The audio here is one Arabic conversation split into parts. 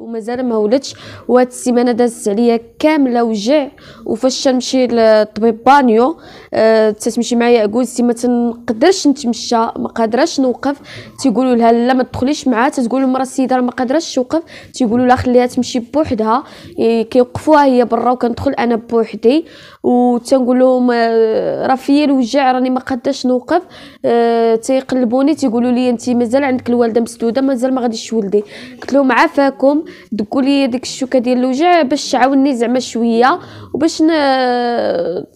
ومازال ما ولدش وهاد السيمانه دازت عليا كامله وجع وفاش تنمشي للطبيب بانيو أه تتمشي معايا اقول سي ما تنقدرش نتمشى ما قادراش نوقف تيقولوا لها لا ما تدخليش معاها تتقول لهم راه السيده ما قادراش توقف تيقولوا لها خليها تمشي بوحدها يعني كيوقفوها هي برا وكندخل انا بوحدي وتنقول لهم آه، راه فيا الوجع راني ما قادرش نوقف أه تيقلبوني تيقولوا لي انت مازال عندك الوالده مسدوده مازال ما غاديش تولدي قلت لهم عافاكم لهم دقوا لي ديك الشوكه ديال الوجع باش تعاوني زعما شويه وباش ن...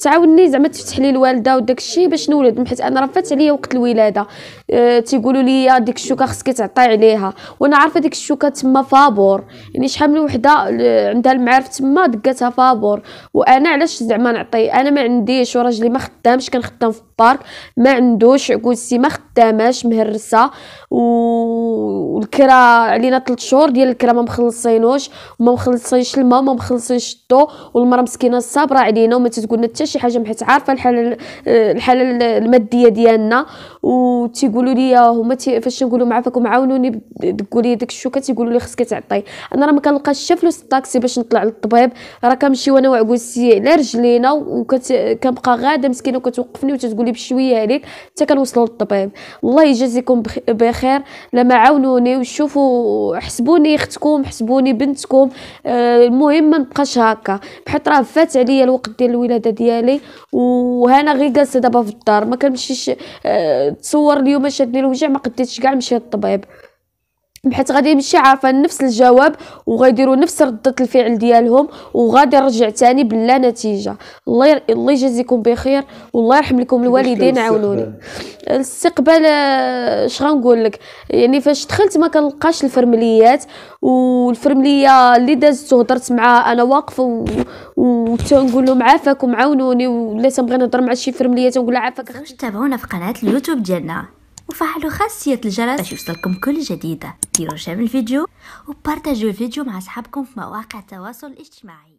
تعاوني زعما تفتح لي الوالده وداك الشيء باش نولد حيت انا رفات عليا وقت الولاده أه تيقولوا لي ديك الشوكه خصك تعطي عليها وانا عارفه ديك الشوكه تما فابور يعني شحال من وحده آه، عندها المعارف تما دقاتها فابور وانا علاش زعما نعطي انا ما عنديش وراجلي ما خدامش كنخدم في البارك ما عندوش عكوزتي ما خداماش مهرسه والكرا علينا 3 شهور ديال الكرا ما مخلصينوش وما مخلصينش الماء وما مخلصينش الضو والمراه مسكينه صابره علينا وما تتقولنا حتى شي حاجه حيت عارفه الحاله الحاله الماديه ديالنا وتيقولوا لي هما فاش نقولوا معافاكم عاونوني دقوا لي الشوكه تيقولوا لي خصك تعطي انا راه ما كنلقاش حتى فلوس الطاكسي باش نطلع للطبيب راه كنمشي وانا وعكوسي على رجلينا وكنبقى غاده مسكينه وكتوقفني وتتقول لي بشويه عليك حتى كنوصل للطبيب الله يجازيكم بخير لما عاونوني وشوفوا حسبوني اختكم حسبوني بنتكم آه، المهم ما نبقاش هكا بحيت راه فات عليا الوقت ديال الولاده ديالي وهنا غير جالسه دابا في الدار ما كنمشيش آه، تصور اليوم شدني الوجع ما قديتش كاع نمشي للطبيب بحيث غادي نمشي عارفه نفس الجواب وغيديروا نفس رده الفعل ديالهم وغادي نرجع تاني بلا نتيجه الله ير... الله يجازيكم بخير والله يرحم لكم الوالدين عاونوني الاستقبال آه، اش غنقول لك يعني فاش دخلت ما كنلقاش الفرمليات والفرمليه اللي دازت وهضرت معاها انا واقفه و... وتنقول لهم عافاكم عاونوني ولا تنبغي نهضر مع شي فرمليه تنقول لها عافاك تابعونا في قناه اليوتيوب ديالنا وفعلوا خاصية الجرس باش يوصلكم كل جديدة ديروا شير الفيديو وبارتاجوا الفيديو مع أصحابكم في مواقع التواصل الاجتماعي